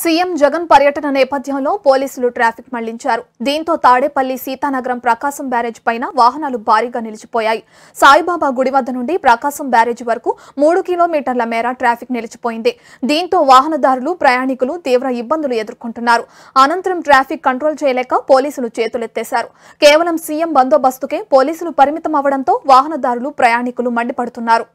CM Jagan పర్యటన నేపథ్యంలో పోలీసులు ట్రాఫిక్ మళ్లించారు దీంతో తాడేపల్లి సీతానగరం ప్రకాశం బ్యారేజ్ పైన వాహనాలు భారీగా నిలిచిపోయాయి సాయిబాబా గుడి వద్ద నుండి ప్రకాశం బ్యారేజ్ వరకు మూడు కిలోమీటర్ల మేర ట్రాఫిక్ నిలిచిపోయింది దీంతో వాహనదారులు ప్రయాణికులు తీవ్ర ఇబ్బందులు ఎదుర్కొంటున్నారు అనంతరం ట్రాఫిక్ కంట్రోల్ చేయలేక పోలీసులు చేతులెత్తేశారు కేవలం సీఎం బందోబస్తుకే పోలీసులు పరిమితం అవడంతో వాహనదారులు ప్రయాణికులు మండిపడుతున్నారు